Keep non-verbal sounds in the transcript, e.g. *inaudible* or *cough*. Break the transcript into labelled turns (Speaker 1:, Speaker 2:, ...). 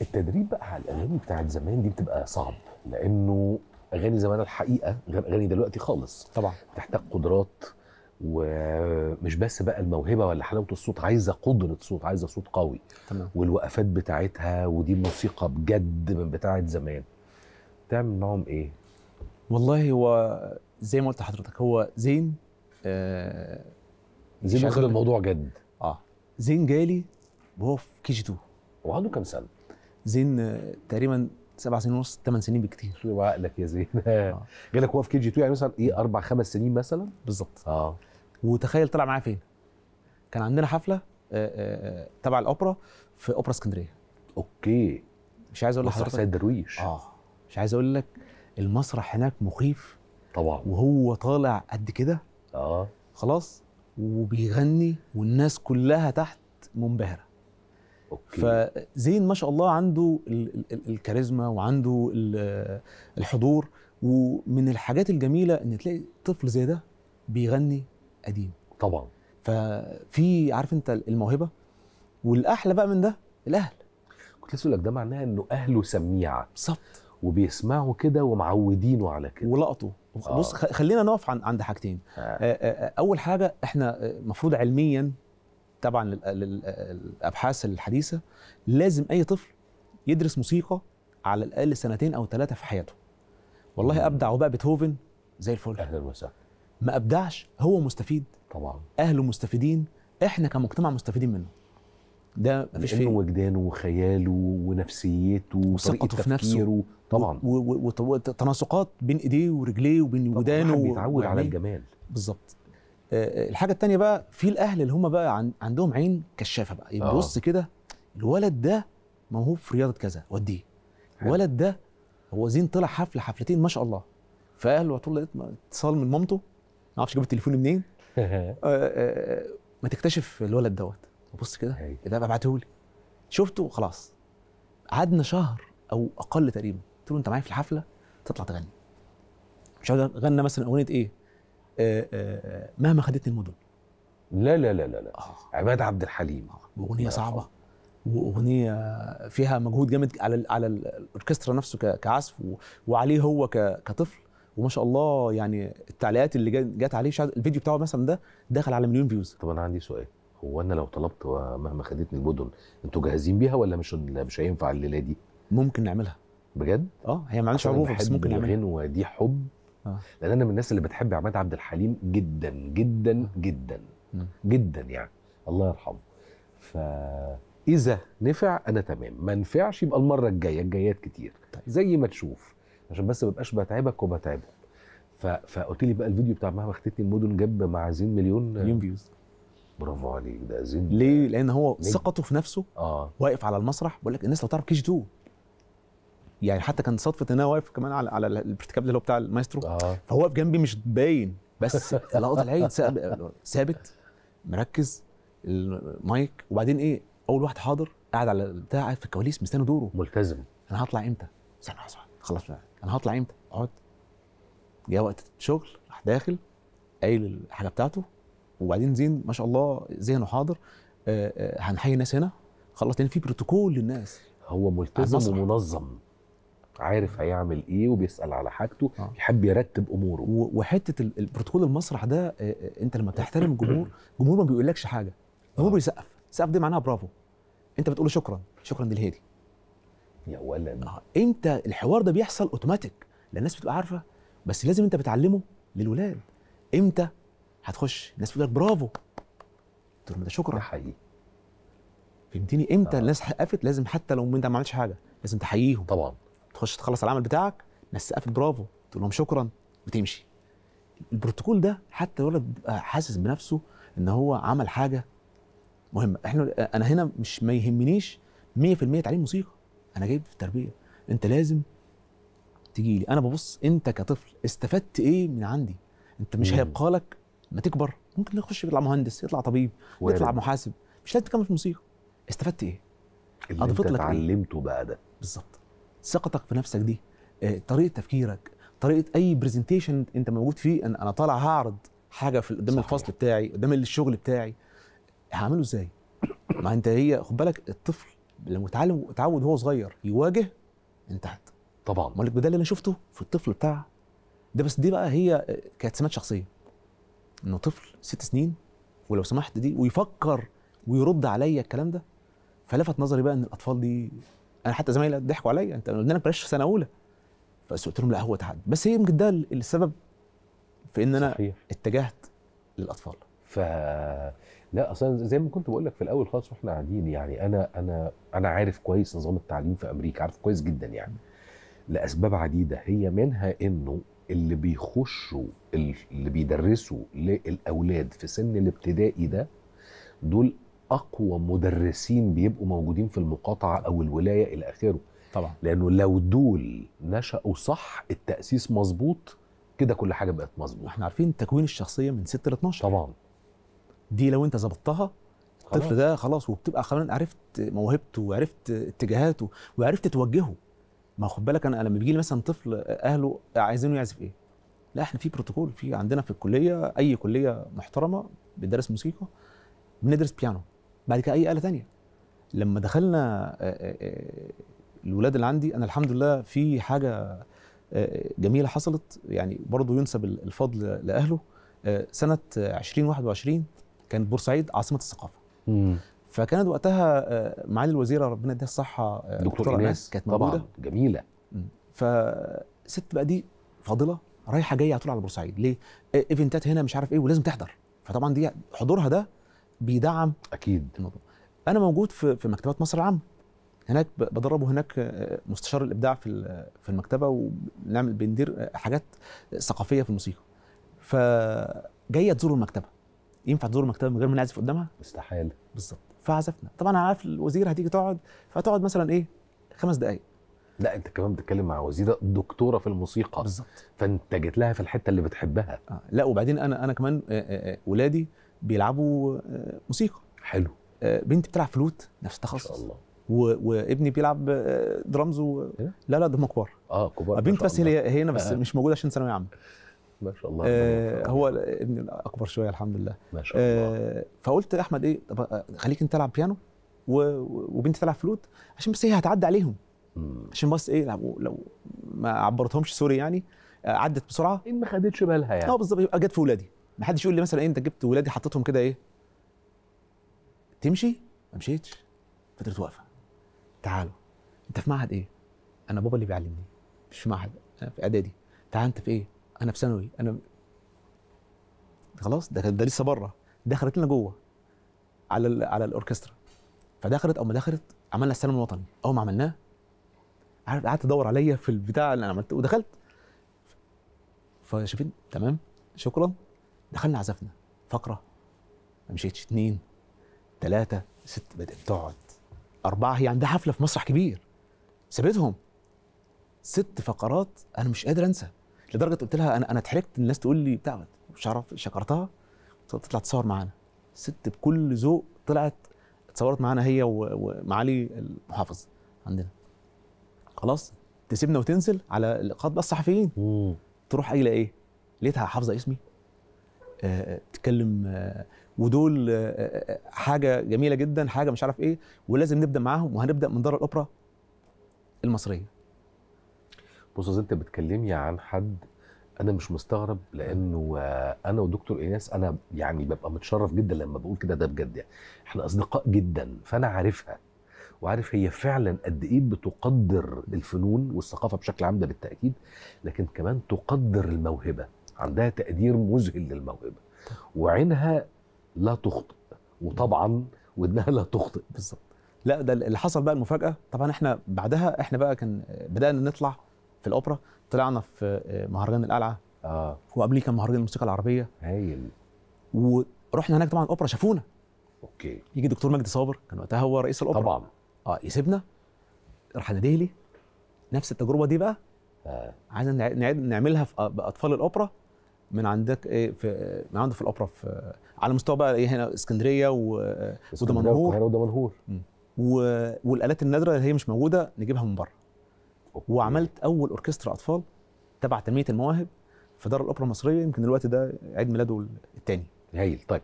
Speaker 1: التدريب بقى على الاغاني بتاعت زمان دي بتبقى صعب لانه اغاني زمان الحقيقه غير اغاني دلوقتي خالص طبعا تحتاج قدرات ومش بس بقى الموهبه ولا حلاوه الصوت عايزه قدره صوت عايزه صوت قوي تمام. والوقفات بتاعتها ودي موسيقى بجد من بتاعه زمان تعمل معاهم ايه والله هو زي ما قلت لحضرتك هو زين آه زين واخد الموضوع
Speaker 2: جد اه زين جالي وهو في كي جي 2 وعنده كام سنه زين آه، تقريبا سبع سنين ونص ثمان سنين بكتير وعقلك يا زين جالك هو في كي جي 2 يعني مثلا ايه اربع خمس سنين مثلا بالظبط اه وتخيل طلع معايا فين كان عندنا حفله آه، آه، تبع الاوبرا في اوبرا اسكندريه اوكي مش عايز اقول لحضرتك مسرح سيد
Speaker 1: درويش اه
Speaker 2: مش عايز اقول لك المسرح هناك مخيف طبعا وهو طالع قد كده اه خلاص وبيغني والناس كلها تحت منبهره أوكي. فزين ما شاء الله عنده الكاريزما وعنده الحضور ومن الحاجات الجميله ان تلاقي طفل زي ده بيغني قديم
Speaker 1: طبعا ففي عارف انت الموهبه والاحلى بقى من ده الاهل كنت لسه لك ده معناه انه اهله سميعه بالظبط وبيسمعوا كده ومعودينه على كده ولقطوا بص آه. خلينا نقف عند حاجتين آه. آه، اول حاجه
Speaker 2: احنا المفروض علميا طبعا للابحاث الحديثه لازم اي طفل يدرس موسيقى على الاقل سنتين او ثلاثه في حياته والله ابدع وبقى بيتهوفن زي الفل اهلا وسهلا ما ابدعش هو مستفيد طبعا اهله مستفيدين احنا كمجتمع مستفيدين منه
Speaker 1: ده مفيش فيه وجدانه وخياله ونفسيته وثقته في نفسه طبعا وتناسقات
Speaker 2: بين ايديه ورجليه وبين ودانه بيتعود على الجمال
Speaker 1: بالظبط الحاجه
Speaker 2: الثانيه بقى في الاهل اللي هم بقى عن عندهم عين كشافه بقى آه. يبص كده الولد ده موهوب في رياضه كذا وديه الولد ده هو زين طلع حفله حفلتين ما شاء الله فاهله له طول لقيت اتصال من مامته ما اعرفش جاب التليفون منين *laughs* آه، آه، ما تكتشف الولد دوت بص كده أيوه. إيه ده ابعته لي شفته خلاص قعدنا شهر او اقل تقريبا قلت له انت معايا في الحفله تطلع تغني مش عارف غنى مثلا اغنيه ايه آه، آه، مهما خدتني المدن لا لا لا لا, لا. آه. عباد عبد الحليم اغنيه صعبه واغنيه فيها مجهود جامد على على الاوركسترا نفسه كعزف وعليه هو كطفل وما شاء الله يعني التعليقات اللي جت عليه الفيديو بتاعه مثلا ده دخل
Speaker 1: على مليون فيوز طب انا عندي سؤال هو انا لو طلبت مهما خدتني المدن انتوا جاهزين بيها ولا مش مش هينفع الليله دي ممكن نعملها بجد اه هي ما عندهاش عروض بس ممكن نعملها الغنوه دي حب آه. لان انا من الناس اللي بتحب عماد عبد الحليم جدا جدا آه. جدا م. جدا يعني الله يرحمه فاذا نفع انا تمام ما نفعش يبقى المره الجايه الجايات كتير طيب. زي ما تشوف عشان بس ما بقاش بتعبك وبتعبهم فقلت لي بقى الفيديو بتاع مهما اختتني المدن جاب مع زين مليون آه، مليون فيوز برافو عليك ده زين ليه؟ لان هو ثقته في نفسه آه. واقف على
Speaker 2: المسرح بقول لك الناس لو تعرف كيش 2 يعني حتى كان صدفه ان انا واقف كمان على على الارتكاب اللي هو بتاع المايسترو آه. فهو واقف جنبي مش باين بس *laughs* لقطه العين ثابت مركز المايك وبعدين ايه اول واحد حاضر قاعد على البتاع قاعد في الكواليس مستني دوره ملتزم انا هطلع امتى؟ استنى خلاص انا هطلع امتى؟ اقعد جه وقت الشغل راح داخل قايل الحاجه بتاعته وبعدين زين ما شاء الله ذهنه حاضر آه، آه، هنحيي الناس هنا خلص لان في بروتوكول
Speaker 1: للناس هو ملتزم ومنظم عارف هيعمل ايه وبيسال على حاجته آه. يحب يرتب اموره وحته البروتوكول المسرح ده آه، آه، انت لما بتحترم *coughs* الجمهور
Speaker 2: الجمهور ما بيقولكش حاجه هو آه. بيسقف سقف دي معناها برافو انت بتقول شكرا شكرا للهادي يا ولد آه. انت الحوار ده بيحصل اوتوماتيك لان الناس بتبقى عارفه بس لازم انت بتعلمه للولاد امتى هتخش الناس بتقول لك برافو تقول ده شكرا ده حقيقي فهمتني امتى آه. الناس حقفت لازم حتى لو انت ما عملتش حاجه لازم تحييهم طبعا تخش تخلص العمل بتاعك ناس سقف برافو تقول لهم شكرا وتمشي البروتوكول ده حتى الولد حاسس بنفسه ان هو عمل حاجه مهمه احنا انا هنا مش ما يهمنيش 100% تعليم موسيقى انا جايب في التربيه انت لازم تجي لي انا ببص انت كطفل استفدت ايه من عندي انت مش هيبقى لك ما تكبر ممكن يخش يطلع مهندس يطلع طبيب يطلع محاسب مش لازم تكمل في الموسيقى استفدت ايه اللي انت إيه؟ اتعلمته بقى ده بالظبط ثقتك في نفسك دي آه، طريقه تفكيرك طريقه اي برزنتيشن انت موجود فيه انا طالع هعرض حاجه في قدام الفصل بتاعي قدام الشغل بتاعي هعمله ازاي ما انت هي خد بالك الطفل لما اتعلم اتعود وهو صغير يواجه انتهت طبعا مالك ده اللي انا شفته في الطفل بتاع ده بس دي بقى هي آه، كانت سمات شخصيه انه طفل ست سنين ولو سمحت دي ويفكر ويرد عليا الكلام ده فلفت نظري بقى ان الاطفال دي انا حتى زمايلي ضحكوا عليا انت قلنا لك بلاش سنه اولى بس قلت لهم لا هو تحدي
Speaker 1: بس هي يمكن ده السبب في ان انا صحيح. اتجهت للاطفال ف لا اصلا زي ما كنت بقول لك في الاول خالص واحنا قاعدين يعني انا انا انا عارف كويس نظام التعليم في امريكا عارف كويس جدا يعني لاسباب عديده هي منها انه اللي بيخشوا اللي بيدرسوا للاولاد في سن الابتدائي ده دول اقوى مدرسين بيبقوا موجودين في المقاطعه او الولايه الى اخره طبعا لانه لو دول نشأوا صح التاسيس مظبوط كده كل حاجه بقت مظبوطه احنا عارفين تكوين الشخصيه من 6 ل 12 طبعا
Speaker 2: دي لو انت ظبطتها الطفل ده خلاص وبتبقى خلاص عرفت موهبته وعرفت اتجاهاته وعرفت توجهه ما خد بالك انا لما بيجي لي مثلا طفل اهله عايزينه يعزف ايه لا احنا في بروتوكول في عندنا في الكليه اي كليه محترمه بندرس موسيقى بندرس بيانو بعد كده اي آلة تانية لما دخلنا آه، آه، آه، الولاد اللي عندي انا الحمد لله في حاجه جميله حصلت يعني برضه ينسب الفضل لاهله سنه 2021 كانت بورسعيد عاصمه الثقافه فكانت وقتها معالي الوزيره ربنا يديها الصحه دكتور ايناس كانت موجوده طبعا جميله فست بقى دي فاضله رايحه جايه على طول على بورسعيد ليه ايفنتات هنا مش عارف ايه ولازم تحضر فطبعا دي حضورها ده بيدعم اكيد الموضوع. انا موجود في في مكتبات مصر العامه هناك بدربه هناك آه، آه، مستشار الابداع في في المكتبه ونعمل بندير آه، حاجات ثقافيه في الموسيقى فجايه تزور المكتبه ينفع تزور المكتبه من غير ما نعزف قدامها استحاله بالظبط فعزفنا طبعا انا عارف الوزير هتيجي تقعد فتقعد
Speaker 1: مثلا ايه خمس دقائق لا انت كمان بتتكلم مع وزيره دكتوره في الموسيقى بالظبط فانت جيت لها في الحته اللي بتحبها آه. لا وبعدين
Speaker 2: انا انا كمان ولادي بيلعبوا آه، موسيقى حلو آه، بنتي بتلعب فلوت نفس التخصص ما شاء الله و... وابني بيلعب آه، درامز و... إيه؟ لا لا ده كبار اه كبار بنت بس هي هنا بس آه. مش موجوده عشان ثانويه عامه ما شاء الله آه هو ابني الاكبر شويه الحمد لله ما شاء الله آه فقلت لاحمد ايه طب خليك انت تلعب بيانو و... وبنتي تلعب فلوت عشان بس هي هتعدي عليهم مم. عشان بس ايه لو, لو ما عبرتهمش سوري يعني عدت بسرعه ان إيه، ما خدتش بالها يعني اه بالظبط يبقى جت في ولادي ما حدش يقول لي مثلا إيه انت جبت ولادي حطيتهم كده ايه تمشي ما مشيتش فضلت واقفه تعالوا انت في معهد ايه انا بابا اللي بيعلمني مش في معهد انا في اعدادي تعال انت في ايه انا في ثانوي انا خلاص ده ده لسه بره دخلت لنا جوه على الـ على الاوركسترا فدخلت او ما دخلت عملنا السلام الوطني اول ما عملناه عارف قعدت ادور عليا في البتاع اللي انا عملته ودخلت فشايفين تمام شكرا دخلنا عزفنا فقره ما مشيتش اتنين تلاته ست بدات تقعد اربعه هي عندها حفله في مسرح كبير سابتهم ست فقرات انا مش قادر انسى لدرجه قلت لها انا انا اتحركت الناس تقول لي بتاع مش عارف شكرتها تطلع تصور معانا ست بكل ذوق طلعت اتصورت معانا هي ومعالي المحافظ عندنا خلاص تسيبنا وتنزل على لقاء بقى الصحفيين تروح قايله ايه لقيتها حافظه اسمي تتكلم آه، ودول آه، آه، حاجه جميله جدا حاجه مش عارف ايه ولازم نبدا معاهم وهنبدا من دار الاوبرا
Speaker 1: المصريه بص انت بتكلمني عن حد انا مش مستغرب لانه انا ودكتور ايناس انا يعني ببقى متشرف جدا لما بقول كده ده بجد يعني احنا اصدقاء جدا فانا عارفها وعارف هي فعلا قد ايه بتقدر الفنون والثقافه بشكل عام ده بالتاكيد لكن كمان تقدر الموهبه عندها تقدير مذهل للموهبه وعينها لا تخطئ وطبعا ودنها لا تخطئ بالظبط لا ده اللي حصل بقى المفاجاه
Speaker 2: طبعا احنا بعدها احنا بقى كان بدانا نطلع في الاوبرا طلعنا في آه، مهرجان القلعه اه وقبليه كان مهرجان الموسيقى العربيه هايل ورحنا هناك طبعا الاوبرا شافونا اوكي يجي دكتور مجدي صابر كان وقتها هو رئيس الاوبرا طبعا اه يسيبنا راح ناديه نفس التجربه دي بقى آه. عايز نعملها في باطفال الاوبرا من عندك ايه في من عنده في الاوبرا في على مستوى بقى ايه هنا اسكندريه ودمنهور ودمنهور والالات النادره اللي هي مش موجوده نجيبها من بره وعملت اول اوركسترا اطفال تبع تنميه المواهب في دار الاوبرا المصريه يمكن الوقت ده عيد ميلاده الثاني هايل طيب